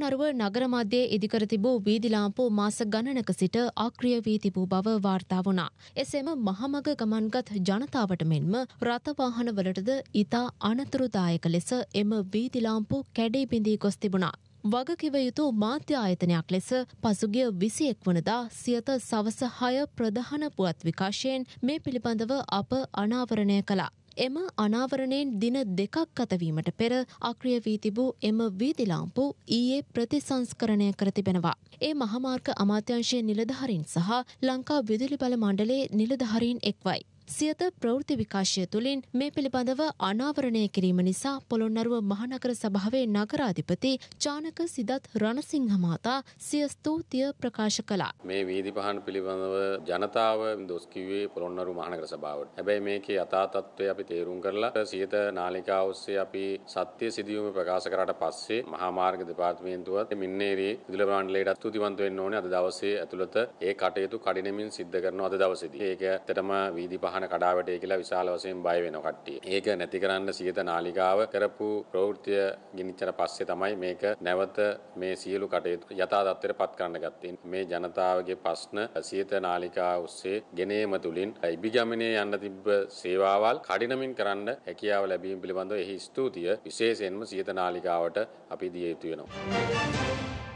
නරුව නගර මධ්‍යයේ ඉදිකර තිබූ වීදිලාම්පු මාස ගණනක සිට අක්‍රිය වී තිබූ බව වාර්තා වුණා. එසේම මහමග ගමන්ගත් ජනතාවට මෙන්ම රථවාහනවලටද ඉතා අනතුරුදායක ලෙස එම වීදිලාම්පු කැඩී බිඳී ගොස් තිබුණා. වගකිව යුතු මාධ්‍ය ආයතනයක් ලෙස පසුගිය විසියෙක් වනදා සියත සවස හය ප්‍රධාන පුවත් විකාශයෙන් මේ පිළිබඳව අප අනාවරණය කලා. එම අනාවරණයෙන් දින දෙකක් ගතවීමට පෙර අක්‍රිය වී තිබූ එම වීදිලාම්පු ඊයේ ප්‍රතිසංස්කරණය කර තිබෙනවා. ඒ මහමාර්ග අමාත්‍යංශයේ නිලධහරින් සහ ලංකා විදුලි බල මණ්ඩලේ නිලධහරින් එක්වයි. සියත ප්‍රවෘති විකාශය තුළින් මේ පිළිබඳව අනාවරණය කිරීම නිසා පොළොන්නරුව මහනගර සභාවේ නගරාධිපති චානක සිදත් රණසිංහ මහතා සිය ස්තුතිය ප්‍රකාශ කළා. මේ වීදි පහන පිළිබඳව ජනතාව දොස් කිව්වේ පොළොන්නරුව මහනගර සභාවට. හැබැයි මේකේ යථා තත්ත්වය අපි තේරුම් කරලා සියත නාලිකාව ඔස්සේ අපි සත්‍ය සිදුවීම ප්‍රකාශ කරාට පස්සේ මහා මාර්ග දෙපාර්තමේන්තුවත් මින්නේරේ විදුලි මණ්ඩලයට ස්තුතිවන්ත වෙන්න ඕනේ අද දවසේ ඇතුළත ඒ කටයුතු කඩිනමින් සිද්ධ කරනවා අද දවසේදී. ඒක ඇත්තටම වීදි පහන වාහන කඩාවැටේ කියලා විශාල වශයෙන් බය වෙනවා කට්ටිය. ඒක නැති කරන්න සියත නාලිකාව කරපු ප්‍රවෘත්තිය ගිනිච්චට පස්සේ තමයි මේක නැවත මේ සියලු කටයුතු යථා තත්ත්වයට පත් කරන්න ගත්තේ. මේ ජනතාවගේ ප්‍රශ්න සියත නාලිකාව ඔස්සේ ගෙනීම තුලින් ඉබිගමනේ යන්න තිබ්බ සේවාවල් කඩිනමින් කරන්න හැකියාව ලැබීම පිළිබඳව එහි ස්තුතිය විශේෂයෙන්ම සියත නාලිකාවට අපි දිය යුතු වෙනවා.